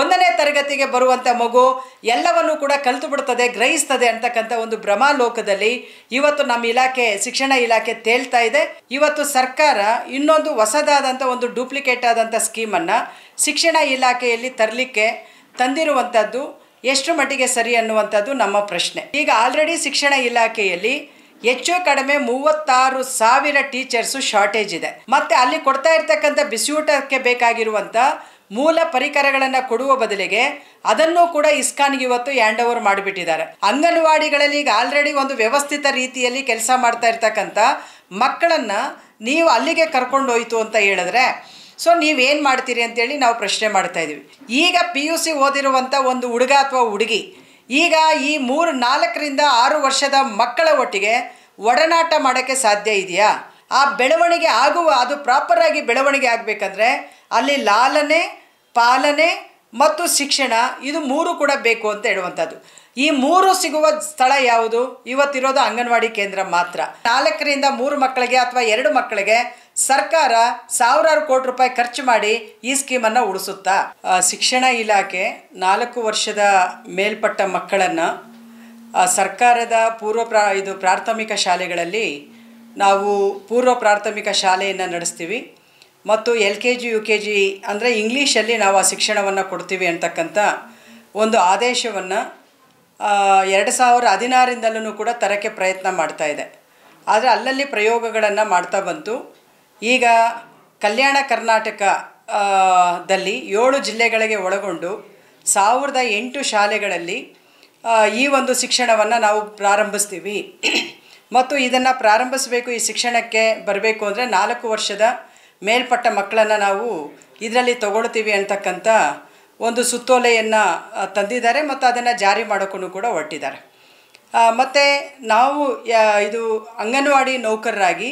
ಒಂದನೇ ತರಗತಿಗೆ ಬರುವಂಥ ಮಗು ಎಲ್ಲವನ್ನು ಕೂಡ ಕಲಿತು ಬಿಡ್ತದೆ ಗ್ರಹಿಸ್ತದೆ ಅಂತಕ್ಕಂಥ ಒಂದು ಲೋಕದಲ್ಲಿ ಇವತ್ತು ನಮ್ಮ ಇಲಾಖೆ ಶಿಕ್ಷಣ ಇಲಾಖೆ ತೇಳ್ತಾ ಇದೆ ಇವತ್ತು ಸರ್ಕಾರ ಇನ್ನೊಂದು ಹೊಸದಾದಂಥ ಒಂದು ಡೂಪ್ಲಿಕೇಟ್ ಆದಂಥ ಸ್ಕೀಮನ್ನು ಶಿಕ್ಷಣ ಇಲಾಖೆಯಲ್ಲಿ ತರಲಿಕ್ಕೆ ತಂದಿರುವಂಥದ್ದು ಎಷ್ಟು ಮಟ್ಟಿಗೆ ಸರಿ ಅನ್ನುವಂಥದ್ದು ನಮ್ಮ ಪ್ರಶ್ನೆ ಈಗ ಆಲ್ರೆಡಿ ಶಿಕ್ಷಣ ಇಲಾಖೆಯಲ್ಲಿ ಹೆಚ್ಚು ಕಡಿಮೆ ಮೂವತ್ತಾರು ಸಾವಿರ ಟೀಚರ್ಸು ಶಾರ್ಟೇಜ್ ಇದೆ ಮತ್ತು ಅಲ್ಲಿ ಕೊಡ್ತಾ ಇರ್ತಕ್ಕಂಥ ಬಿಸಿಯೂಟಕ್ಕೆ ಬೇಕಾಗಿರುವಂಥ ಮೂಲ ಪರಿಕರಗಳನ್ನು ಕೊಡುವ ಬದಲಿಗೆ ಅದನ್ನು ಕೂಡ ಇಸ್ಕಾನ್ಗೆ ಇವತ್ತು ಹ್ಯಾಂಡ್ ಓವರ್ ಮಾಡಿಬಿಟ್ಟಿದ್ದಾರೆ ಅಂಗನವಾಡಿಗಳಲ್ಲಿ ಈಗ ಆಲ್ರೆಡಿ ಒಂದು ವ್ಯವಸ್ಥಿತ ರೀತಿಯಲ್ಲಿ ಕೆಲಸ ಮಾಡ್ತಾ ಇರ್ತಕ್ಕಂಥ ಮಕ್ಕಳನ್ನು ನೀವು ಅಲ್ಲಿಗೆ ಕರ್ಕೊಂಡೋಯ್ತು ಅಂತ ಹೇಳಿದ್ರೆ ಸೊ ನೀವೇನು ಮಾಡ್ತೀರಿ ಅಂತೇಳಿ ನಾವು ಪ್ರಶ್ನೆ ಮಾಡ್ತಾ ಇದ್ದೀವಿ ಈಗ ಪಿ ಯು ಸಿ ಓದಿರುವಂಥ ಒಂದು ಹುಡುಗ ಅಥವಾ ಹುಡುಗಿ ಈಗ ಈ ಮೂರು ನಾಲ್ಕರಿಂದ ಆರು ವರ್ಷದ ಮಕ್ಕಳ ಒಟ್ಟಿಗೆ ಒಡನಾಟ ಮಾಡೋಕ್ಕೆ ಸಾಧ್ಯ ಇದೆಯಾ ಆ ಬೆಳವಣಿಗೆ ಆಗುವ ಅದು ಪ್ರಾಪರಾಗಿ ಬೆಳವಣಿಗೆ ಆಗಬೇಕಂದ್ರೆ ಅಲ್ಲಿ ಲಾಲನೆ ಪಾಲನೆ ಮತ್ತು ಶಿಕ್ಷಣ ಇದು ಮೂರು ಕೂಡ ಬೇಕು ಅಂತ ಹೇಳುವಂಥದ್ದು ಈ ಮೂರು ಸಿಗುವ ಸ್ಥಳ ಯಾವುದು ಇವತ್ತಿರೋದು ಅಂಗನವಾಡಿ ಕೇಂದ್ರ ಮಾತ್ರ ನಾಲ್ಕರಿಂದ ಮೂರು ಮಕ್ಕಳಿಗೆ ಅಥವಾ ಎರಡು ಮಕ್ಕಳಿಗೆ ಸರ್ಕಾರ ಸಾವಿರಾರು ಕೋಟಿ ರೂಪಾಯಿ ಖರ್ಚು ಮಾಡಿ ಈ ಸ್ಕೀಮನ್ನು ಉಳಿಸುತ್ತಾ ಶಿಕ್ಷಣ ಇಲಾಖೆ ನಾಲ್ಕು ವರ್ಷದ ಮೇಲ್ಪಟ್ಟ ಮಕ್ಕಳನ್ನು ಸರ್ಕಾರದ ಪೂರ್ವ ಪ್ರಾ ಇದು ಪ್ರಾಥಮಿಕ ಶಾಲೆಗಳಲ್ಲಿ ನಾವು ಪೂರ್ವ ಪ್ರಾಥಮಿಕ ಶಾಲೆಯನ್ನು ನಡೆಸ್ತೀವಿ ಮತ್ತು L K G U K G ಅಂದರೆ ಇಂಗ್ಲೀಷಲ್ಲಿ ನಾವು ಆ ಶಿಕ್ಷಣವನ್ನು ಕೊಡ್ತೀವಿ ಅಂತಕ್ಕಂಥ ಒಂದು ಆದೇಶವನ್ನು ಎರಡು ಸಾವಿರ ಹದಿನಾರಿಂದಲೂ ಕೂಡ ತರಕ್ಕೆ ಪ್ರಯತ್ನ ಮಾಡ್ತಾ ಇದೆ ಆದರೆ ಅಲ್ಲಲ್ಲಿ ಪ್ರಯೋಗಗಳನ್ನು ಮಾಡ್ತಾ ಬಂತು ಈಗ ಕಲ್ಯಾಣ ಕರ್ನಾಟಕದಲ್ಲಿ ಏಳು ಜಿಲ್ಲೆಗಳಿಗೆ ಒಳಗೊಂಡು ಸಾವಿರದ ಎಂಟು ಶಾಲೆಗಳಲ್ಲಿ ಈ ಒಂದು ಶಿಕ್ಷಣವನ್ನು ನಾವು ಪ್ರಾರಂಭಿಸ್ತೀವಿ ಮತ್ತು ಇದನ್ನು ಪ್ರಾರಂಭಿಸಬೇಕು ಈ ಶಿಕ್ಷಣಕ್ಕೆ ಬರಬೇಕು ಅಂದರೆ ನಾಲ್ಕು ವರ್ಷದ ಮೇಲ್ಪಟ್ಟ ಮಕ್ಕಳನ್ನು ನಾವು ಇದರಲ್ಲಿ ತೊಗೊಳ್ತೀವಿ ಅಂತಕ್ಕಂಥ ಒಂದು ಸುತ್ತೋಲೆಯನ್ನು ತಂದಿದ್ದಾರೆ ಮತ್ತು ಅದನ್ನು ಜಾರಿ ಮಾಡೋಕ್ಕೂ ಕೂಡ ಹೊರಟಿದ್ದಾರೆ ಮತ್ತು ನಾವು ಇದು ಅಂಗನವಾಡಿ ನೌಕರರಾಗಿ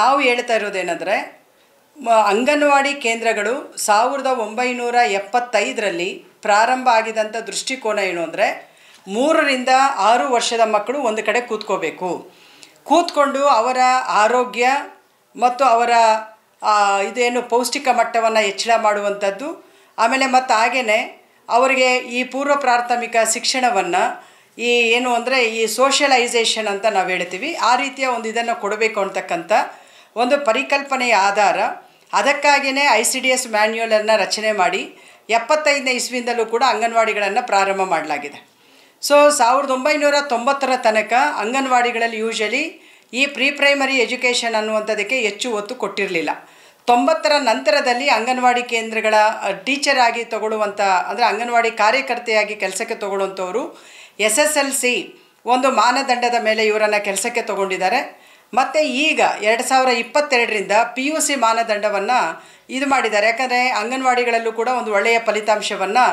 ನಾವು ಹೇಳ್ತಾ ಇರೋದೇನೆಂದರೆ ಅಂಗನವಾಡಿ ಕೇಂದ್ರಗಳು ಸಾವಿರದ ಒಂಬೈನೂರ ಎಪ್ಪತ್ತೈದರಲ್ಲಿ ಪ್ರಾರಂಭ ಆಗಿದಂಥ ದೃಷ್ಟಿಕೋನ ಏನು ಅಂದರೆ ಮೂರರಿಂದ ಆರು ವರ್ಷದ ಮಕ್ಕಳು ಒಂದು ಕಡೆ ಕೂತ್ಕೋಬೇಕು ಕೂತ್ಕೊಂಡು ಅವರ ಆರೋಗ್ಯ ಮತ್ತು ಅವರ ಇದೇನು ಪೌಷ್ಟಿಕ ಮಟ್ಟವನ್ನು ಹೆಚ್ಚಳ ಮಾಡುವಂಥದ್ದು ಆಮೇಲೆ ಮತ್ತು ಹಾಗೆಯೇ ಅವರಿಗೆ ಈ ಪೂರ್ವ ಪ್ರಾಥಮಿಕ ಶಿಕ್ಷಣವನ್ನು ಈ ಏನು ಅಂದರೆ ಈ ಸೋಷಲೈಸೇಷನ್ ಅಂತ ನಾವು ಹೇಳ್ತೀವಿ ಆ ರೀತಿಯ ಒಂದು ಇದನ್ನು ಕೊಡಬೇಕು ಅಂತಕ್ಕಂಥ ಒಂದು ಪರಿಕಲ್ಪನೆಯ ಆಧಾರ ಅದಕ್ಕಾಗಿಯೇ ಐ ಸಿ ಡಿ ಎಸ್ ಮ್ಯಾನ್ಯೂಲನ್ನು ರಚನೆ ಮಾಡಿ ಎಪ್ಪತ್ತೈದನೇ ಇಸ್ವಿಯಿಂದಲೂ ಕೂಡ ಅಂಗನವಾಡಿಗಳನ್ನು ಪ್ರಾರಂಭ ಮಾಡಲಾಗಿದೆ ಸೊ ಸಾವಿರದ ಒಂಬೈನೂರ ತೊಂಬತ್ತರ ತನಕ ಅಂಗನವಾಡಿಗಳಲ್ಲಿ ಯೂಶಲಿ ಈ ಪ್ರೀ ಪ್ರೈಮರಿ ಎಜುಕೇಷನ್ ಅನ್ನುವಂಥದಕ್ಕೆ ಹೆಚ್ಚು ಒತ್ತು ಕೊಟ್ಟಿರಲಿಲ್ಲ ತೊಂಬತ್ತರ ನಂತರದಲ್ಲಿ ಅಂಗನವಾಡಿ ಕೇಂದ್ರಗಳ ಟೀಚರ್ ಆಗಿ ತಗೊಳ್ಳುವಂಥ ಅಂದರೆ ಅಂಗನವಾಡಿ ಕಾರ್ಯಕರ್ತೆಯಾಗಿ ಕೆಲಸಕ್ಕೆ ತಗೊಳ್ಳುವಂಥವರು ಎಸ್ ಎಸ್ ಎಲ್ ಸಿ ಒಂದು ಮಾನದಂಡದ ಮೇಲೆ ಇವರನ್ನು ಕೆಲಸಕ್ಕೆ ತಗೊಂಡಿದ್ದಾರೆ ಮತ್ತು ಈಗ ಎರಡು ಸಾವಿರ ಇಪ್ಪತ್ತೆರಡರಿಂದ ಪಿ ಯು ಸಿ ಮಾನದಂಡವನ್ನು ಇದು ಮಾಡಿದ್ದಾರೆ ಯಾಕಂದರೆ ಅಂಗನವಾಡಿಗಳಲ್ಲೂ ಕೂಡ ಒಂದು ಒಳ್ಳೆಯ ಫಲಿತಾಂಶವನ್ನು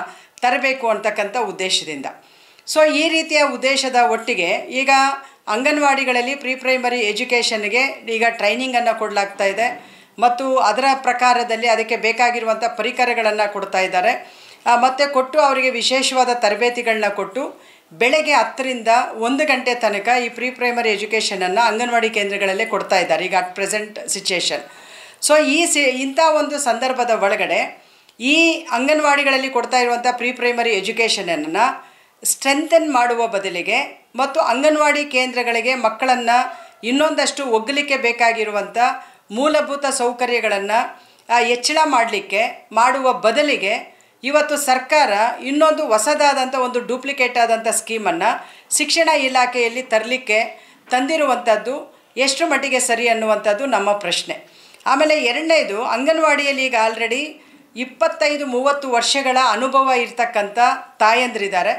ತರಬೇಕು ಅಂತಕ್ಕಂಥ ಉದ್ದೇಶದಿಂದ ಸೊ ಈ ರೀತಿಯ ಉದ್ದೇಶದ ಒಟ್ಟಿಗೆ ಈಗ ಅಂಗನವಾಡಿಗಳಲ್ಲಿ ಪ್ರೀ ಪ್ರೈಮರಿ ಎಜುಕೇಷನ್ಗೆ ಈಗ ಟ್ರೈನಿಂಗನ್ನು ಕೊಡಲಾಗ್ತಾ ಇದೆ ಮತ್ತು ಅದರ ಪ್ರಕಾರದಲ್ಲಿ ಅದಕ್ಕೆ ಬೇಕಾಗಿರುವಂಥ ಪರಿಕರಗಳನ್ನು ಕೊಡ್ತಾ ಇದ್ದಾರೆ ಮತ್ತು ಕೊಟ್ಟು ಅವರಿಗೆ ವಿಶೇಷವಾದ ತರಬೇತಿಗಳನ್ನ ಕೊಟ್ಟು ಬೆಳಗ್ಗೆ ಹತ್ತರಿಂದ ಒಂದು ಗಂಟೆ ತನಕ ಈ ಪ್ರೀ ಪ್ರೈಮರಿ ಎಜುಕೇಷನನ್ನು ಅಂಗನವಾಡಿ ಕೇಂದ್ರಗಳಲ್ಲೇ ಕೊಡ್ತಾ ಇದ್ದಾರೆ ಈಗ ಅಟ್ ಪ್ರೆಸೆಂಟ್ ಸಿಚುಯೇಷನ್ ಸೊ ಈ ಸಿ ಇಂಥ ಒಂದು ಸಂದರ್ಭದ ಒಳಗಡೆ ಈ ಅಂಗನವಾಡಿಗಳಲ್ಲಿ ಕೊಡ್ತಾ ಇರುವಂಥ ಪ್ರೀ ಪ್ರೈಮರಿ ಎಜುಕೇಷನನ್ನು ಸ್ಟ್ರೆಂಥನ್ ಮಾಡುವ ಬದಲಿಗೆ ಮತ್ತು ಅಂಗನವಾಡಿ ಕೇಂದ್ರಗಳಿಗೆ ಮಕ್ಕಳನ್ನು ಇನ್ನೊಂದಷ್ಟು ಒಗ್ಗಲಿಕ್ಕೆ ಬೇಕಾಗಿರುವಂಥ ಮೂಲಭೂತ ಸೌಕರ್ಯಗಳನ್ನು ಹೆಚ್ಚಳ ಮಾಡಲಿಕ್ಕೆ ಮಾಡುವ ಬದಲಿಗೆ ಇವತ್ತು ಸರ್ಕಾರ ಇನ್ನೊಂದು ಹೊಸದಾದಂಥ ಒಂದು ಡೂಪ್ಲಿಕೇಟ್ ಆದಂಥ ಸ್ಕೀಮನ್ನು ಶಿಕ್ಷಣ ಇಲಾಖೆಯಲ್ಲಿ ತರಲಿಕ್ಕೆ ತಂದಿರುವಂಥದ್ದು ಎಷ್ಟು ಮಟ್ಟಿಗೆ ಸರಿ ಅನ್ನುವಂಥದ್ದು ನಮ್ಮ ಪ್ರಶ್ನೆ ಆಮೇಲೆ ಎರಡನೇದು ಅಂಗನವಾಡಿಯಲ್ಲಿ ಈಗ ಆಲ್ರೆಡಿ ಇಪ್ಪತ್ತೈದು ಮೂವತ್ತು ವರ್ಷಗಳ ಅನುಭವ ಇರ್ತಕ್ಕಂಥ ತಾಯಂದಿರಿದ್ದಾರೆ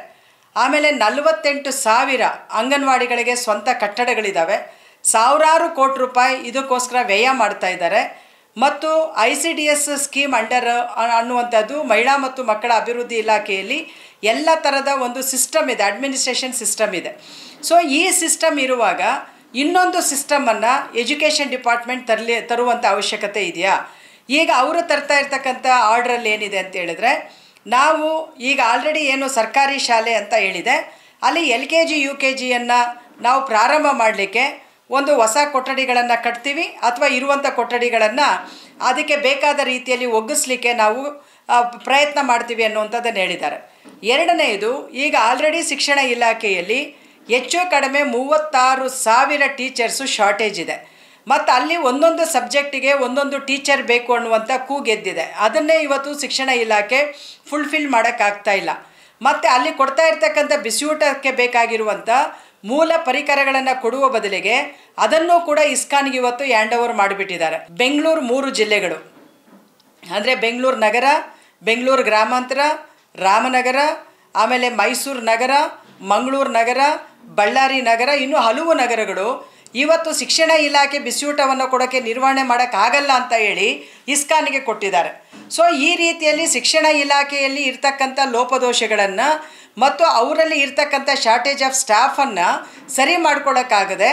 ಆಮೇಲೆ ನಲವತ್ತೆಂಟು ಸಾವಿರ ಅಂಗನವಾಡಿಗಳಿಗೆ ಸ್ವಂತ ಕಟ್ಟಡಗಳಿದ್ದಾವೆ ಸಾವಿರಾರು ಕೋಟಿ ರೂಪಾಯಿ ಇದಕ್ಕೋಸ್ಕರ ವ್ಯಯ ಮಾಡ್ತಾ ಇದ್ದಾರೆ ಮತ್ತು I C D S scheme under ಅನ್ನುವಂಥದ್ದು ಮಹಿಳಾ ಮತ್ತು ಮಕ್ಕಳ ಅಭಿವೃದ್ಧಿ ಇಲಾಖೆಯಲ್ಲಿ ಎಲ್ಲ ಥರದ ಒಂದು ಸಿಸ್ಟಮ್ ಇದೆ ಅಡ್ಮಿನಿಸ್ಟ್ರೇಷನ್ ಸಿಸ್ಟಮ್ ಇದೆ ಸೊ ಈ ಸಿಸ್ಟಮ್ ಇರುವಾಗ ಇನ್ನೊಂದು ಸಿಸ್ಟಮನ್ನು ಎಜುಕೇಷನ್ ಡಿಪಾರ್ಟ್ಮೆಂಟ್ ತರಲಿ ತರುವಂಥ ಅವಶ್ಯಕತೆ ಇದೆಯಾ ಈಗ ಅವರು ತರ್ತಾ ಇರ್ತಕ್ಕಂಥ ಆರ್ಡ್ರಲ್ಲಿ ಏನಿದೆ ಅಂತ ಹೇಳಿದ್ರೆ ನಾವು ಈಗ ಆಲ್ರೆಡಿ ಏನು ಸರ್ಕಾರಿ ಶಾಲೆ ಅಂತ ಹೇಳಿದೆ ಅಲ್ಲಿ L K G U K ಜಿಯನ್ನು ನಾವು ಪ್ರಾರಂಭ ಮಾಡಲಿಕ್ಕೆ ಒಂದು ಹೊಸ ಕೊಠಡಿಗಳನ್ನು ಕಟ್ತೀವಿ ಅಥವಾ ಇರುವಂಥ ಕೊಠಡಿಗಳನ್ನು ಅದಕ್ಕೆ ಬೇಕಾದ ರೀತಿಯಲ್ಲಿ ಒಗ್ಗಿಸ್ಲಿಕ್ಕೆ ನಾವು ಪ್ರಯತ್ನ ಮಾಡ್ತೀವಿ ಅನ್ನುವಂಥದ್ದನ್ನು ಹೇಳಿದ್ದಾರೆ ಎರಡನೆಯದು ಈಗ ಆಲ್ರೆಡಿ ಶಿಕ್ಷಣ ಇಲಾಖೆಯಲ್ಲಿ ಹೆಚ್ಚು ಕಡಿಮೆ ಮೂವತ್ತಾರು ಸಾವಿರ ಟೀಚರ್ಸು ಶಾರ್ಟೇಜ್ ಇದೆ ಮತ್ತು ಅಲ್ಲಿ ಒಂದೊಂದು ಸಬ್ಜೆಕ್ಟಿಗೆ ಒಂದೊಂದು ಟೀಚರ್ ಬೇಕು ಅನ್ನುವಂಥ ಕೂಗೆದ್ದಿದೆ ಅದನ್ನೇ ಇವತ್ತು ಶಿಕ್ಷಣ ಇಲಾಖೆ ಫುಲ್ಫಿಲ್ ಮಾಡೋಕ್ಕಾಗ್ತಾ ಇಲ್ಲ ಮತ್ತು ಅಲ್ಲಿ ಕೊಡ್ತಾ ಇರ್ತಕ್ಕಂಥ ಬಿಸಿಯೂಟಕ್ಕೆ ಬೇಕಾಗಿರುವಂಥ ಮೂಲ ಪರಿಕರಗಳನ್ನು ಕೊಡುವ ಬದಲಿಗೆ ಅದನ್ನು ಕೂಡ ಇಸ್ಕಾನ್ಗೆ ಇವತ್ತು ಹ್ಯಾಂಡ್ ಓವರ್ ಮಾಡಿಬಿಟ್ಟಿದ್ದಾರೆ ಬೆಂಗಳೂರು ಮೂರು ಜಿಲ್ಲೆಗಳು ಅಂದರೆ ಬೆಂಗಳೂರು ನಗರ ಬೆಂಗಳೂರು ಗ್ರಾಮಾಂತರ ರಾಮನಗರ ಆಮೇಲೆ ಮೈಸೂರು ನಗರ ಮಂಗಳೂರು ನಗರ ಬಳ್ಳಾರಿ ನಗರ ಇನ್ನೂ ಹಲವು ನಗರಗಳು ಇವತ್ತು ಶಿಕ್ಷಣ ಇಲಾಖೆ ಬಿಸಿಯೂಟವನ್ನು ಕೊಡೋಕ್ಕೆ ನಿರ್ವಹಣೆ ಮಾಡೋಕ್ಕಾಗಲ್ಲ ಅಂತ ಹೇಳಿ ಇಸ್ಕಾನ್ಗೆ ಕೊಟ್ಟಿದ್ದಾರೆ ಸೊ ಈ ರೀತಿಯಲ್ಲಿ ಶಿಕ್ಷಣ ಇಲಾಖೆಯಲ್ಲಿ ಇರ್ತಕ್ಕಂಥ ಲೋಪದೋಷಗಳನ್ನು ಮತ್ತು ಅವರಲ್ಲಿ ಇರ್ತಕ್ಕಂಥ ಶಾರ್ಟೇಜ್ ಆಫ್ ಸ್ಟಾಫನ್ನು ಸರಿ ಮಾಡ್ಕೊಳ್ಳೋಕ್ಕಾಗದೆ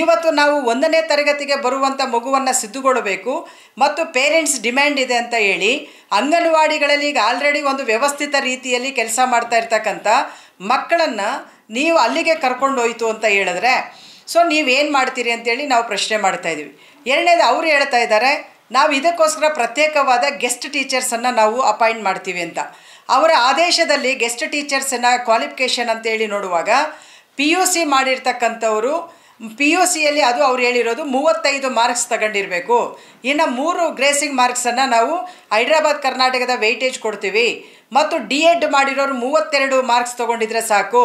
ಇವತ್ತು ನಾವು ಒಂದನೇ ತರಗತಿಗೆ ಬರುವಂಥ ಮಗುವನ್ನು ಸಿದ್ಧಗೊಳ್ಳಬೇಕು ಮತ್ತು ಪೇರೆಂಟ್ಸ್ ಡಿಮ್ಯಾಂಡ್ ಇದೆ ಅಂತ ಹೇಳಿ ಅಂಗನವಾಡಿಗಳಲ್ಲಿ ಈಗ ಆಲ್ರೆಡಿ ಒಂದು ವ್ಯವಸ್ಥಿತ ರೀತಿಯಲ್ಲಿ ಕೆಲಸ ಮಾಡ್ತಾ ಇರ್ತಕ್ಕಂಥ ಮಕ್ಕಳನ್ನು ನೀವು ಅಲ್ಲಿಗೆ ಕರ್ಕೊಂಡೋಯ್ತು ಅಂತ ಹೇಳಿದ್ರೆ ಸೊ ನೀವೇನು ಮಾಡ್ತೀರಿ ಅಂತೇಳಿ ನಾವು ಪ್ರಶ್ನೆ ಮಾಡ್ತಾ ಇದ್ದೀವಿ ಎರಡನೇದು ಅವರು ಹೇಳ್ತಾ ಇದ್ದಾರೆ ನಾವು ಇದಕ್ಕೋಸ್ಕರ ಪ್ರತ್ಯೇಕವಾದ ಗೆಸ್ಟ್ ಟೀಚರ್ಸನ್ನು ನಾವು ಅಪಾಯಿಂಟ್ ಮಾಡ್ತೀವಿ ಅಂತ ಅವರ ಆದೇಶದಲ್ಲಿ ಗೆಸ್ಟ್ ಟೀಚರ್ಸನ್ನು ಕ್ವಾಲಿಫಿಕೇಷನ್ ಅಂತೇಳಿ ನೋಡುವಾಗ ಪಿ ಯು ಸಿ ಮಾಡಿರ್ತಕ್ಕಂಥವರು ಪಿ ಯು ಸಿಯಲ್ಲಿ ಅದು ಅವ್ರು ಹೇಳಿರೋದು ಮೂವತ್ತೈದು ಮಾರ್ಕ್ಸ್ ತಗೊಂಡಿರಬೇಕು ಇನ್ನು ಮೂರು ಗ್ರೇಸಿಂಗ್ ಮಾರ್ಕ್ಸನ್ನು ನಾವು ಹೈದ್ರಾಬಾದ್ ಕರ್ನಾಟಕದ ವೆಯ್ಟೇಜ್ ಕೊಡ್ತೀವಿ ಮತ್ತು ಡಿ ಎಡ್ ಮಾಡಿರೋರು ಮೂವತ್ತೆರಡು ಮಾರ್ಕ್ಸ್ ತೊಗೊಂಡಿದ್ರೆ ಸಾಕು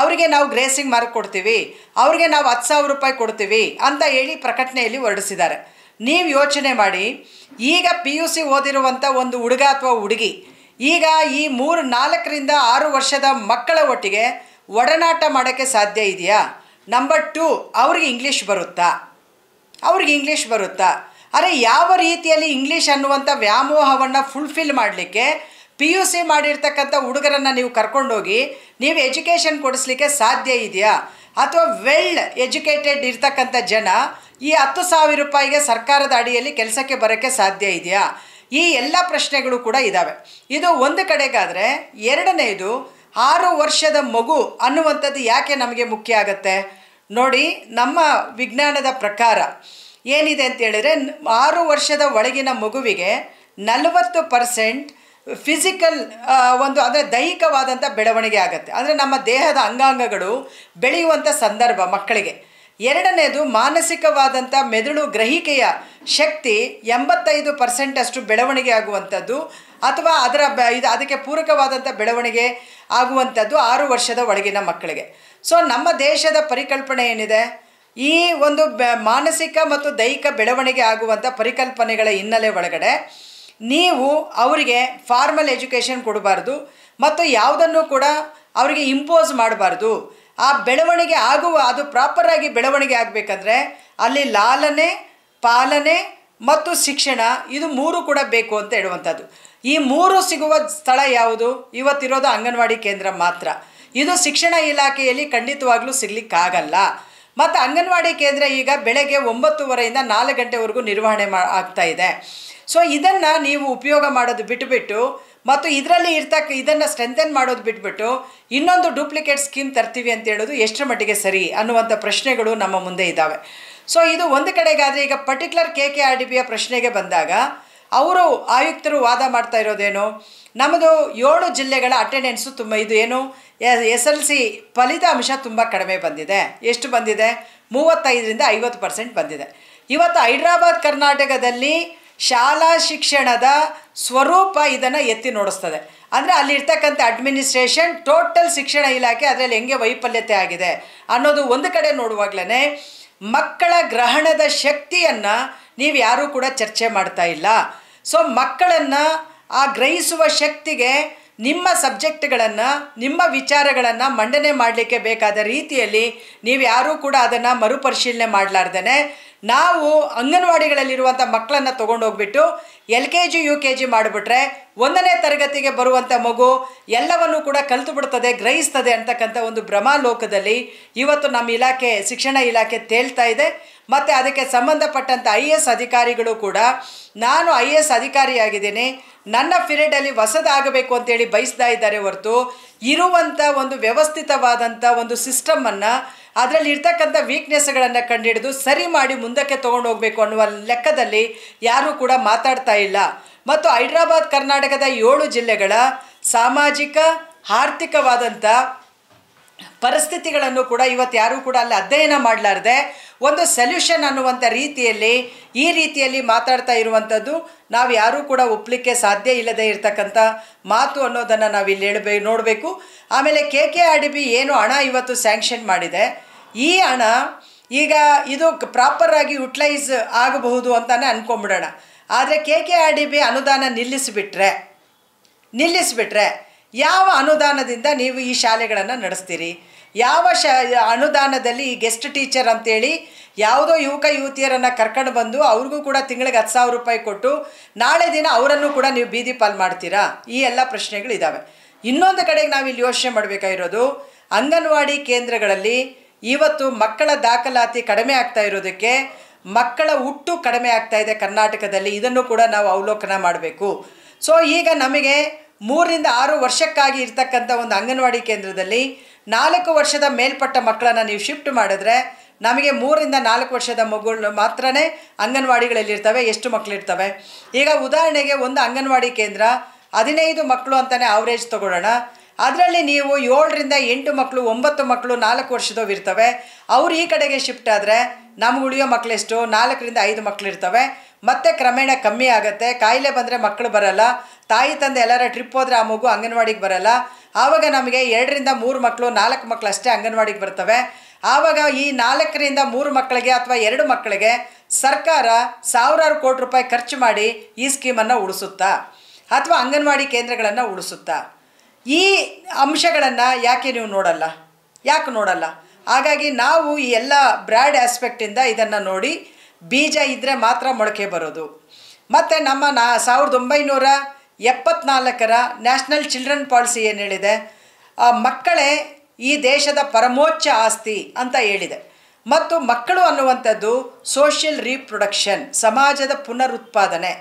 ಅವರಿಗೆ ನಾವು ಗ್ರೇಸಿಂಗ್ ಮಾರ್ಕ್ ಕೊಡ್ತೀವಿ ಅವರಿಗೆ ನಾವು ಹತ್ತು ಸಾವಿರ ರೂಪಾಯಿ ಕೊಡ್ತೀವಿ ಅಂತ ಹೇಳಿ ಪ್ರಕಟಣೆಯಲ್ಲಿ ಹೊರಡಿಸಿದ್ದಾರೆ ನೀವು ಯೋಚನೆ ಮಾಡಿ ಈಗ ಪಿ ಯು ಸಿ ಓದಿರುವಂಥ ಒಂದು ಹುಡುಗ ಅಥವಾ ಹುಡುಗಿ ಈಗ ಈ ಮೂರು ನಾಲ್ಕರಿಂದ ಆರು ವರ್ಷದ ಮಕ್ಕಳ ಒಟ್ಟಿಗೆ ಒಡನಾಟ ಮಾಡೋಕ್ಕೆ ಸಾಧ್ಯ ಇದೆಯಾ ನಂಬರ್ ಟು ಅವ್ರಿಗೆ ಇಂಗ್ಲೀಷ್ ಬರುತ್ತಾ ಅವ್ರಿಗೆ ಇಂಗ್ಲೀಷ್ ಬರುತ್ತಾ ಅರೆ ಯಾವ ರೀತಿಯಲ್ಲಿ ಇಂಗ್ಲೀಷ್ ಅನ್ನುವಂಥ ವ್ಯಾಮೋಹವನ್ನು ಫುಲ್ಫಿಲ್ ಮಾಡಲಿಕ್ಕೆ ಪಿ ಯು ಸಿ ಮಾಡಿರ್ತಕ್ಕಂಥ ಹುಡುಗರನ್ನು ನೀವು ಕರ್ಕೊಂಡೋಗಿ ನೀವು ಎಜುಕೇಷನ್ ಕೊಡಿಸ್ಲಿಕ್ಕೆ ಸಾಧ್ಯ ಇದೆಯಾ ಅಥವಾ ವೆಲ್ ಎಜುಕೇಟೆಡ್ ಇರ್ತಕ್ಕಂಥ ಜನ ಈ ಹತ್ತು ಸಾವಿರ ರೂಪಾಯಿಗೆ ಸರ್ಕಾರದ ಅಡಿಯಲ್ಲಿ ಕೆಲಸಕ್ಕೆ ಬರೋಕ್ಕೆ ಸಾಧ್ಯ ಇದೆಯಾ ಈ ಎಲ್ಲ ಪ್ರಶ್ನೆಗಳು ಕೂಡ ಇದ್ದಾವೆ ಇದು ಒಂದು ಕಡೆಗಾದರೆ ಎರಡನೆಯದು ಆರು ವರ್ಷದ ಮಗು ಅನ್ನುವಂಥದ್ದು ಯಾಕೆ ನಮಗೆ ಮುಖ್ಯ ಆಗುತ್ತೆ ನೋಡಿ ನಮ್ಮ ವಿಜ್ಞಾನದ ಪ್ರಕಾರ ಏನಿದೆ ಅಂತ ಆರು ವರ್ಷದ ಒಳಗಿನ ಮಗುವಿಗೆ ನಲವತ್ತು ಪರ್ಸೆಂಟ್ ಫಿಸಿಕಲ್ ಒಂದು ಅಂದರೆ ದೈಹಿಕವಾದಂಥ ಬೆಳವಣಿಗೆ ಆಗುತ್ತೆ ಅಂದರೆ ನಮ್ಮ ದೇಹದ ಅಂಗಾಂಗಗಳು ಬೆಳೆಯುವಂಥ ಸಂದರ್ಭ ಮಕ್ಕಳಿಗೆ ಎರಡನೇದು ಮಾನಸಿಕವಾದಂಥ ಮೆದುಳು ಗ್ರಹಿಕೆಯ ಶಕ್ತಿ ಎಂಬತ್ತೈದು ಪರ್ಸೆಂಟಷ್ಟು ಬೆಳವಣಿಗೆ ಆಗುವಂಥದ್ದು ಅಥವಾ ಅದರ ಇದು ಅದಕ್ಕೆ ಪೂರಕವಾದಂಥ ಬೆಳವಣಿಗೆ ಆಗುವಂಥದ್ದು ಆರು ವರ್ಷದ ಒಳಗಿನ ಮಕ್ಕಳಿಗೆ ಸೊ ನಮ್ಮ ದೇಶದ ಪರಿಕಲ್ಪನೆ ಏನಿದೆ ಈ ಒಂದು ಮಾನಸಿಕ ಮತ್ತು ದೈಹಿಕ ಬೆಳವಣಿಗೆ ಆಗುವಂಥ ಪರಿಕಲ್ಪನೆಗಳ ಹಿನ್ನೆಲೆ ಒಳಗಡೆ ನೀವು ಅವರಿಗೆ ಫಾರ್ಮಲ್ ಎಜುಕೇಷನ್ ಕೊಡಬಾರ್ದು ಮತ್ತು ಯಾವುದನ್ನು ಕೂಡ ಅವರಿಗೆ ಇಂಪೋಸ್ ಮಾಡಬಾರ್ದು ಆ ಬೆಳವಣಿಗೆ ಆಗುವ ಅದು ಪ್ರಾಪರಾಗಿ ಬೆಳವಣಿಗೆ ಆಗಬೇಕಂದ್ರೆ ಅಲ್ಲಿ ಲಾಲನೆ ಪಾಲನೆ ಮತ್ತು ಶಿಕ್ಷಣ ಇದು ಮೂರು ಕೂಡ ಬೇಕು ಅಂತ ಹೇಳುವಂಥದ್ದು ಈ ಮೂರು ಸಿಗುವ ಸ್ಥಳ ಯಾವುದು ಇವತ್ತಿರೋದು ಅಂಗನವಾಡಿ ಕೇಂದ್ರ ಮಾತ್ರ ಇದು ಶಿಕ್ಷಣ ಇಲಾಖೆಯಲ್ಲಿ ಖಂಡಿತವಾಗ್ಲೂ ಸಿಗ್ಲಿಕ್ಕಾಗಲ್ಲ ಮತ್ತು ಅಂಗನವಾಡಿ ಕೇಂದ್ರ ಈಗ ಬೆಳಗ್ಗೆ ಒಂಬತ್ತುವರೆಯಿಂದ ನಾಲ್ಕು ಗಂಟೆವರೆಗೂ ನಿರ್ವಹಣೆ ಮಾ ಆಗ್ತಾ ಇದೆ ಸೊ ಇದನ್ನು ನೀವು ಉಪಯೋಗ ಮಾಡೋದು ಬಿಟ್ಟುಬಿಟ್ಟು ಮತ್ತು ಇದರಲ್ಲಿ ಇರ್ತಕ್ಕ ಇದನ್ನು ಸ್ಟ್ರೆಂಥನ್ ಮಾಡೋದು ಬಿಟ್ಬಿಟ್ಟು ಇನ್ನೊಂದು ಡೂಪ್ಲಿಕೇಟ್ ಸ್ಕೀಮ್ ತರ್ತೀವಿ ಅಂತ ಹೇಳೋದು ಎಷ್ಟರ ಮಟ್ಟಿಗೆ ಸರಿ ಅನ್ನುವಂಥ ಪ್ರಶ್ನೆಗಳು ನಮ್ಮ ಮುಂದೆ ಇದ್ದಾವೆ ಸೊ ಇದು ಒಂದು ಕಡೆಗಾದರೆ ಈಗ particular K K R D ಬಿಯ ಪ್ರಶ್ನೆಗೆ ಬಂದಾಗ ಅವರು ಆಯುಕ್ತರು ವಾದ ಮಾಡ್ತಾ ಇರೋದೇನು ನಮ್ಮದು ಏಳು ಜಿಲ್ಲೆಗಳ ಅಟೆಂಡೆನ್ಸು ತುಂಬ ಇದು ಏನು ಎಸ್ ಎಲ್ ಸಿ ಫಲಿತಾಂಶ ತುಂಬ ಕಡಿಮೆ ಬಂದಿದೆ ಎಷ್ಟು ಬಂದಿದೆ ಮೂವತ್ತೈದರಿಂದ ಐವತ್ತು ಪರ್ಸೆಂಟ್ ಬಂದಿದೆ ಇವತ್ತು ಹೈದ್ರಾಬಾದ್ ಕರ್ನಾಟಕದಲ್ಲಿ ಶಾಲಾ ಶಿಕ್ಷಣದ ಸ್ವರೂಪ ಇದನ್ನು ಎತ್ತಿ ನೋಡಿಸ್ತದೆ ಅಂದರೆ ಅಲ್ಲಿರ್ತಕ್ಕಂಥ ಅಡ್ಮಿನಿಸ್ಟ್ರೇಷನ್ ಟೋಟಲ್ ಶಿಕ್ಷಣ ಇಲಾಖೆ ಅದರಲ್ಲಿ ಹೆಂಗೆ ವೈಫಲ್ಯತೆ ಆಗಿದೆ ಅನ್ನೋದು ಒಂದು ಕಡೆ ನೋಡುವಾಗ್ಲೇ ಮಕ್ಕಳ ಗ್ರಹಣದ ಶಕ್ತಿಯನ್ನು ನೀವು ಯಾರೂ ಕೂಡ ಚರ್ಚೆ ಮಾಡ್ತಾ ಇಲ್ಲ ಸೊ ಮಕ್ಕಳನ್ನು ಆ ಗ್ರಹಿಸುವ ಶಕ್ತಿಗೆ ನಿಮ್ಮ ಸಬ್ಜೆಕ್ಟ್ಗಳನ್ನು ನಿಮ್ಮ ವಿಚಾರಗಳನ್ನು ಮಂಡನೆ ಮಾಡಲಿಕ್ಕೆ ಬೇಕಾದ ರೀತಿಯಲ್ಲಿ ನೀವು ಯಾರೂ ಕೂಡ ಅದನ್ನು ಮರುಪರಿಶೀಲನೆ ಮಾಡಲಾರ್ದೇ ನಾವು ಅಂಗನವಾಡಿಗಳಲ್ಲಿರುವಂಥ ಮಕ್ಕಳನ್ನು ತೊಗೊಂಡೋಗ್ಬಿಟ್ಟು L K G U K G ಮಾಡಿಬಿಟ್ರೆ ಒಂದನೇ ತರಗತಿಗೆ ಬರುವಂಥ ಮಗು ಎಲ್ಲವನ್ನು ಕೂಡ ಕಲಿತು ಬಿಡ್ತದೆ ಗ್ರಹಿಸ್ತದೆ ಅಂತಕ್ಕಂಥ ಒಂದು ಭ್ರಮಾಲೋಕದಲ್ಲಿ ಇವತ್ತು ನಮ್ಮ ಇಲಾಖೆ ಶಿಕ್ಷಣ ಇಲಾಖೆ ತೇಳ್ತಾ ಇದೆ ಮತ್ತು ಅದಕ್ಕೆ ಸಂಬಂಧಪಟ್ಟಂಥ ಐ ಎ ಎಸ್ ಅಧಿಕಾರಿಗಳು ಕೂಡ ನಾನು ಐ ಎ ಎಸ್ ಅಧಿಕಾರಿಯಾಗಿದ್ದೇನೆ ನನ್ನ ಫೀಲ್ಡಲ್ಲಿ ಹೊಸದಾಗಬೇಕು ಅಂತೇಳಿ ಬಯಸ್ತಾ ಇದ್ದಾರೆ ಹೊರತು ಇರುವಂಥ ಒಂದು ವ್ಯವಸ್ಥಿತವಾದಂಥ ಒಂದು ಸಿಸ್ಟಮನ್ನು ಅದರಲ್ಲಿ ಇರ್ತಕ್ಕಂಥ ವೀಕ್ನೆಸ್ಗಳನ್ನು ಕಂಡುಹಿಡಿದು ಸರಿ ಮಾಡಿ ಮುಂದಕ್ಕೆ ತೊಗೊಂಡು ಹೋಗಬೇಕು ಅನ್ನುವ ಲೆಕ್ಕದಲ್ಲಿ ಯಾರೂ ಕೂಡ ಮಾತಾಡ್ತಾ ಇಲ್ಲ ಮತ್ತು ಹೈದ್ರಾಬಾದ್ ಕರ್ನಾಟಕದ ಏಳು ಜಿಲ್ಲೆಗಳ ಸಾಮಾಜಿಕ ಆರ್ಥಿಕವಾದಂಥ ಪರಿಸ್ಥಿತಿಗಳನ್ನು ಕೂಡ ಇವತ್ತು ಯಾರೂ ಕೂಡ ಅಲ್ಲಿ ಅಧ್ಯಯನ ಮಾಡಲಾರ್ದೆ ಒಂದು ಸೊಲ್ಯೂಷನ್ ಅನ್ನುವಂಥ ರೀತಿಯಲ್ಲಿ ಈ ರೀತಿಯಲ್ಲಿ ಮಾತಾಡ್ತಾ ಇರುವಂಥದ್ದು ನಾವು ಯಾರೂ ಕೂಡ ಒಪ್ಪಲಿಕ್ಕೆ ಸಾಧ್ಯ ಇಲ್ಲದೆ ಇರತಕ್ಕಂಥ ಮಾತು ಅನ್ನೋದನ್ನು ನಾವು ಇಲ್ಲಿ ನೋಡಬೇಕು ಆಮೇಲೆ K K R D B ಏನು ಹಣ ಇವತ್ತು ಸ್ಯಾಂಕ್ಷನ್ ಮಾಡಿದೆ ಈ ಹಣ ಈಗ ಇದು ಪ್ರಾಪರಾಗಿ ಯುಟಿಲೈಸ್ ಆಗಬಹುದು ಅಂತಲೇ ಅನ್ಕೊಂಬಿಡೋಣ ಆದರೆ K K R D B ಅನುದಾನ ನಿಲ್ಲಿಸಿಬಿಟ್ರೆ ನಿಲ್ಲಿಸಿಬಿಟ್ರೆ ಯಾವ ಅನುದಾನದಿಂದ ನೀವು ಈ ಶಾಲೆಗಳನ್ನು ನಡೆಸ್ತೀರಿ ಯಾವ ಶ ಅನುದಾನದಲ್ಲಿ ಈ ಗೆಸ್ಟ್ ಟೀಚರ್ ಅಂತೇಳಿ ಯಾವುದೋ ಯುವಕ ಯುವತಿಯರನ್ನು ಕರ್ಕೊಂಡು ಬಂದು ಅವ್ರಿಗೂ ಕೂಡ ತಿಂಗಳಿಗೆ ಹತ್ತು ಸಾವಿರ ರೂಪಾಯಿ ಕೊಟ್ಟು ನಾಳೆ ದಿನ ಅವರನ್ನು ಕೂಡ ನೀವು ಬೀದಿ ಪಾಲ್ ಮಾಡ್ತೀರಾ ಈ ಎಲ್ಲ ಪ್ರಶ್ನೆಗಳಿದ್ದಾವೆ ಇನ್ನೊಂದು ಕಡೆಗೆ ನಾವು ಇಲ್ಲಿ ಯೋಚನೆ ಮಾಡಬೇಕಾಗಿರೋದು ಅಂಗನವಾಡಿ ಕೇಂದ್ರಗಳಲ್ಲಿ ಇವತ್ತು ಮಕ್ಕಳ ದಾಖಲಾತಿ ಕಡಿಮೆ ಆಗ್ತಾ ಇರೋದಕ್ಕೆ ಮಕ್ಕಳ ಹುಟ್ಟು ಕಡಿಮೆ ಆಗ್ತಾ ಇದೆ ಕರ್ನಾಟಕದಲ್ಲಿ ಇದನ್ನು ಕೂಡ ನಾವು ಅವಲೋಕನ ಮಾಡಬೇಕು ಸೊ ಈಗ ನಮಗೆ ಮೂರರಿಂದ ಆರು ವರ್ಷಕ್ಕಾಗಿ ಇರ್ತಕ್ಕಂಥ ಒಂದು ಅಂಗನವಾಡಿ ಕೇಂದ್ರದಲ್ಲಿ ನಾಲ್ಕು ವರ್ಷದ ಮೇಲ್ಪಟ್ಟ ಮಕ್ಕಳನ್ನು ನೀವು ಶಿಫ್ಟ್ ಮಾಡಿದ್ರೆ ನಮಗೆ ಮೂರರಿಂದ ನಾಲ್ಕು ವರ್ಷದ ಮಗುಗಳು ಮಾತ್ರ ಅಂಗನವಾಡಿಗಳಲ್ಲಿರ್ತವೆ ಎಷ್ಟು ಮಕ್ಕಳಿರ್ತವೆ ಈಗ ಉದಾಹರಣೆಗೆ ಒಂದು ಅಂಗನವಾಡಿ ಕೇಂದ್ರ ಹದಿನೈದು ಮಕ್ಕಳು ಅಂತಲೇ ಅವರೇಜ್ ತೊಗೊಳ್ಳೋಣ ಅದರಲ್ಲಿ ನೀವು ಏಳರಿಂದ ಎಂಟು ಮಕ್ಕಳು ಒಂಬತ್ತು ಮಕ್ಕಳು ನಾಲ್ಕು ವರ್ಷದವ್ರು ಇರ್ತವೆ ಅವ್ರು ಈ ಕಡೆಗೆ ಶಿಫ್ಟ್ ಆದರೆ ನಮ್ಗೆ ಉಳಿಯೋ ಮಕ್ಕಳೆಷ್ಟು ನಾಲ್ಕರಿಂದ ಐದು ಮಕ್ಕಳಿರ್ತವೆ ಮತ್ತೆ ಕ್ರಮೇಣ ಕಮ್ಮಿ ಆಗುತ್ತೆ ಕಾಯಿಲೆ ಬಂದರೆ ಮಕ್ಕಳು ಬರಲ್ಲ ತಾಯಿ ತಂದೆ ಎಲ್ಲರ ಟ್ರಿಪ್ ಹೋದರೆ ಆ ಮಗು ಅಂಗನವಾಡಿಗೆ ಬರಲ್ಲ ಆವಾಗ ನಮಗೆ ಎರಡರಿಂದ ಮೂರು ಮಕ್ಕಳು ನಾಲ್ಕು ಮಕ್ಕಳು ಅಷ್ಟೇ ಅಂಗನವಾಡಿಗೆ ಬರ್ತವೆ ಆವಾಗ ಈ ನಾಲ್ಕರಿಂದ ಮೂರು ಮಕ್ಕಳಿಗೆ ಅಥವಾ ಎರಡು ಮಕ್ಕಳಿಗೆ ಸರ್ಕಾರ ಸಾವಿರಾರು ಕೋಟಿ ರೂಪಾಯಿ ಖರ್ಚು ಮಾಡಿ ಈ ಸ್ಕೀಮನ್ನು ಉಳಿಸುತ್ತಾ ಅಥವಾ ಅಂಗನವಾಡಿ ಕೇಂದ್ರಗಳನ್ನು ಉಳಿಸುತ್ತಾ ಈ ಅಂಶಗಳನ್ನು ಯಾಕೆ ನೀವು ನೋಡಲ್ಲ ಯಾಕೆ ನೋಡಲ್ಲ ಹಾಗಾಗಿ ನಾವು ಈ ಎಲ್ಲ ಬ್ರ್ಯಾಡ್ ಆಸ್ಪೆಕ್ಟಿಂದ ಇದನ್ನು ನೋಡಿ ಬೀಜ ಇದ್ದರೆ ಮಾತ್ರ ಮೊಳಕೆ ಬರೋದು ಮತ್ತು ನಮ್ಮ ನಾ ಸಾವಿರದ ಒಂಬೈನೂರ ಎಪ್ಪತ್ನಾಲ್ಕರ ನ್ಯಾಷನಲ್ ಚಿಲ್ಡ್ರನ್ ಪಾಲಿಸಿ ಏನು ಹೇಳಿದೆ ಮಕ್ಕಳೇ ಈ ದೇಶದ ಪರಮೋಚ್ಚ ಆಸ್ತಿ ಅಂತ ಹೇಳಿದೆ ಮತ್ತು ಮಕ್ಕಳು ಅನ್ನುವಂಥದ್ದು ಸೋಷಿಯಲ್ ರೀಪ್ರೊಡಕ್ಷನ್ ಸಮಾಜದ ಪುನರುತ್ಪಾದನೆ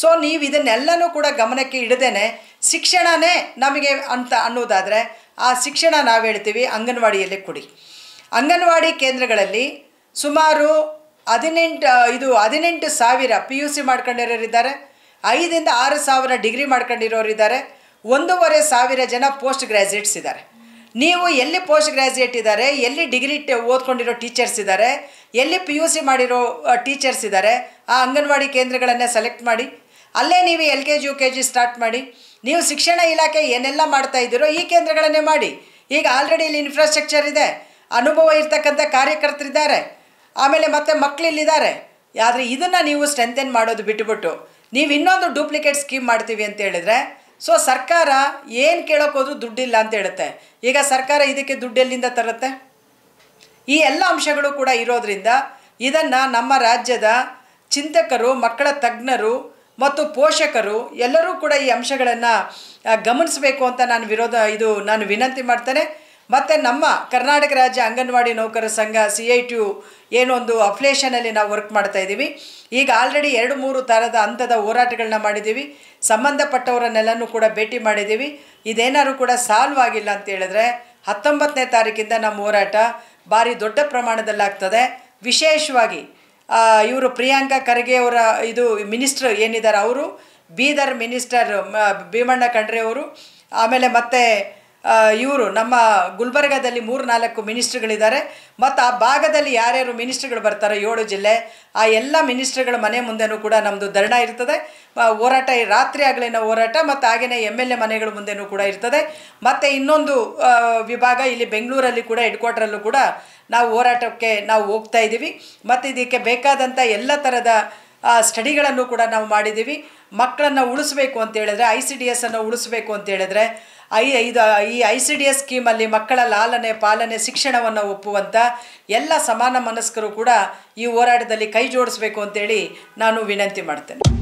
ಸೊ ನೀವು ಇದನ್ನೆಲ್ಲನೂ ಕೂಡ ಗಮನಕ್ಕೆ ಇಡದೇನೆ ಶಿಕ್ಷಣನೇ ನಮಗೆ ಅಂತ ಅನ್ನೋದಾದರೆ ಆ ಶಿಕ್ಷಣ ನಾವು ಹೇಳ್ತೀವಿ ಅಂಗನವಾಡಿಯಲ್ಲೇ ಕೊಡಿ ಅಂಗನವಾಡಿ ಕೇಂದ್ರಗಳಲ್ಲಿ ಸುಮಾರು ಹದಿನೆಂಟು ಇದು ಹದಿನೆಂಟು ಸಾವಿರ ಪಿ ಯು ಸಿ ಮಾಡ್ಕೊಂಡಿರೋರಿದ್ದಾರೆ ಐದರಿಂದ ಆರು ಸಾವಿರ ಡಿಗ್ರಿ ಮಾಡ್ಕೊಂಡಿರೋರಿದ್ದಾರೆ ಒಂದೂವರೆ ಸಾವಿರ ಜನ ಪೋಸ್ಟ್ ಗ್ರ್ಯಾಜುಯೇಟ್ಸ್ ಇದ್ದಾರೆ ನೀವು ಎಲ್ಲಿ ಪೋಸ್ಟ್ ಗ್ರ್ಯಾಜುಯೇಟ್ ಇದ್ದಾರೆ ಎಲ್ಲಿ ಡಿಗ್ರಿ ಓದ್ಕೊಂಡಿರೋ ಟೀಚರ್ಸ್ ಇದ್ದಾರೆ ಎಲ್ಲಿ ಪಿ ಯು ಸಿ ಮಾಡಿರೋ ಟೀಚರ್ಸ್ ಇದ್ದಾರೆ ಆ ಅಂಗನವಾಡಿ ಕೇಂದ್ರಗಳನ್ನೇ ಸೆಲೆಕ್ಟ್ ಮಾಡಿ ಅಲ್ಲೇ ನೀವು L K G U K G start ಮಾಡಿ ನೀವು ಶಿಕ್ಷಣ ಇಲಾಖೆ ಏನೆಲ್ಲ ಮಾಡ್ತಾ ಇದ್ದೀರೋ ಈ ಕೇಂದ್ರಗಳನ್ನೇ ಮಾಡಿ ಈಗ ಆಲ್ರೆಡಿ ಇಲ್ಲಿ ಇನ್ಫ್ರಾಸ್ಟ್ರಕ್ಚರ್ ಇದೆ ಅನುಭವ ಇರ್ತಕ್ಕಂಥ ಕಾರ್ಯಕರ್ತರಿದ್ದಾರೆ ಆಮೇಲೆ ಮತ್ತೆ ಮಕ್ಕಳಿಲ್ಲಿದ್ದಾರೆ ಆದರೆ ಇದನ್ನು ನೀವು ಸ್ಟ್ರೆಂಥನ್ ಮಾಡೋದು ಬಿಟ್ಟುಬಿಟ್ಟು ನೀವು ಇನ್ನೊಂದು ಡೂಪ್ಲಿಕೇಟ್ ಸ್ಕೀಮ್ ಮಾಡ್ತೀವಿ ಅಂತ ಹೇಳಿದ್ರೆ ಸೊ ಸರ್ಕಾರ ಏನು ಕೇಳೋಕೋದು ದುಡ್ಡಿಲ್ಲ ಅಂತ ಹೇಳುತ್ತೆ ಈಗ ಸರ್ಕಾರ ಇದಕ್ಕೆ ದುಡ್ಡು ಎಲ್ಲಿಂದ ತರುತ್ತೆ ಈ ಎಲ್ಲ ಅಂಶಗಳು ಕೂಡ ಇರೋದರಿಂದ ಇದನ್ನು ನಮ್ಮ ರಾಜ್ಯದ ಚಿಂತಕರು ಮಕ್ಕಳ ತಜ್ಞರು ಮತ್ತು ಪೋಷಕರು ಎಲ್ಲರೂ ಕೂಡ ಈ ಅಂಶಗಳನ್ನು ಗಮನಿಸಬೇಕು ಅಂತ ನಾನು ವಿರೋಧ ಇದು ನಾನು ವಿನಂತಿ ಮಾಡ್ತೇನೆ ಮತ್ತು ನಮ್ಮ ಕರ್ನಾಟಕ ರಾಜ್ಯ ಅಂಗನವಾಡಿ ನೌಕರ ಸಂಘ ಸಿ ಐ ಟಿ ಯು ಒಂದು ಅಫ್ಲೇಷನಲ್ಲಿ ನಾವು ವರ್ಕ್ ಮಾಡ್ತಾ ಇದ್ದೀವಿ ಈಗ ಆಲ್ರೆಡಿ ಎರಡು ಮೂರು ಥರದ ಹಂತದ ಹೋರಾಟಗಳನ್ನ ಮಾಡಿದ್ದೀವಿ ಸಂಬಂಧಪಟ್ಟವರನ್ನೆಲ್ಲನೂ ಕೂಡ ಭೇಟಿ ಮಾಡಿದ್ದೀವಿ ಇದೇನಾದ್ರೂ ಕೂಡ ಸಾಲ್ವ್ ಆಗಿಲ್ಲ ಅಂತ ಹೇಳಿದ್ರೆ ಹತ್ತೊಂಬತ್ತನೇ ತಾರೀಕಿಂದ ನಮ್ಮ ಹೋರಾಟ ಭಾರಿ ದೊಡ್ಡ ಪ್ರಮಾಣದಲ್ಲಾಗ್ತದೆ ವಿಶೇಷವಾಗಿ ಇವರು ಪ್ರಿಯಾಂಕಾ ಖರ್ಗೆ ಅವರ ಇದು ಮಿನಿಸ್ಟ್ರ್ ಏನಿದ್ದಾರೆ ಅವರು ಬೀದರ್ ಮಿನಿಸ್ಟರ್ ಭೀಮಣ್ಣ ಖಂಡ್ರೆ ಅವರು ಆಮೇಲೆ ಮತ್ತೆ ಇವರು ನಮ್ಮ ಗುಲ್ಬರ್ಗದಲ್ಲಿ ಮೂರು ನಾಲ್ಕು ಮಿನಿಸ್ಟ್ರ್ಗಳಿದ್ದಾರೆ ಮತ್ತು ಆ ಭಾಗದಲ್ಲಿ ಯಾರ್ಯಾರು ಮಿನಿಸ್ಟ್ರ್ಗಳು ಬರ್ತಾರೋ ಏಳು ಜಿಲ್ಲೆ ಆ ಎಲ್ಲ ಮಿನಿಸ್ಟ್ರುಗಳ ಮನೆ ಮುಂದೆನೂ ಕೂಡ ನಮ್ಮದು ಧರಣ ಇರ್ತದೆ ಹೋರಾಟ ರಾತ್ರಿ ಆಗಲಿನ ಹೋರಾಟ ಮತ್ತು ಹಾಗೆಯೇ ಎಮ್ ಎಲ್ ಎ ಮನೆಗಳ ಮುಂದೆನೂ ಕೂಡ ಇರ್ತದೆ ಮತ್ತು ಇನ್ನೊಂದು ವಿಭಾಗ ಇಲ್ಲಿ ಬೆಂಗಳೂರಲ್ಲಿ ಕೂಡ ಹೆಡ್ ಕ್ವಾರ್ಟ್ರಲ್ಲೂ ಕೂಡ ನಾವು ಹೋರಾಟಕ್ಕೆ ನಾವು ಹೋಗ್ತಾ ಇದ್ದೀವಿ ಮತ್ತು ಇದಕ್ಕೆ ಬೇಕಾದಂಥ ಎಲ್ಲ ಥರದ ಸ್ಟಡಿಗಳನ್ನು ಕೂಡ ನಾವು ಮಾಡಿದ್ದೀವಿ ಮಕ್ಕಳನ್ನು ಉಳಿಸ್ಬೇಕು ಅಂತೇಳಿದ್ರೆ ಐ ಸಿ ಡಿ ಎಸ್ ಅನ್ನು ಉಳಿಸ್ಬೇಕು ಅಂತೇಳಿದ್ರೆ ಐ ಇದು ಈ ಐ ಸಿ ಡಿ ಎಸ್ ಸ್ಕೀಮಲ್ಲಿ ಮಕ್ಕಳ ಲಾಲನೆ ಪಾಲನೆ ಶಿಕ್ಷಣವನ್ನು ಒಪ್ಪುವಂಥ ಎಲ್ಲ ಸಮಾನ ಮನಸ್ಕರು ಕೂಡ ಈ ಹೋರಾಟದಲ್ಲಿ ಕೈ ಜೋಡಿಸ್ಬೇಕು ಅಂತೇಳಿ ನಾನು ವಿನಂತಿ ಮಾಡ್ತೇನೆ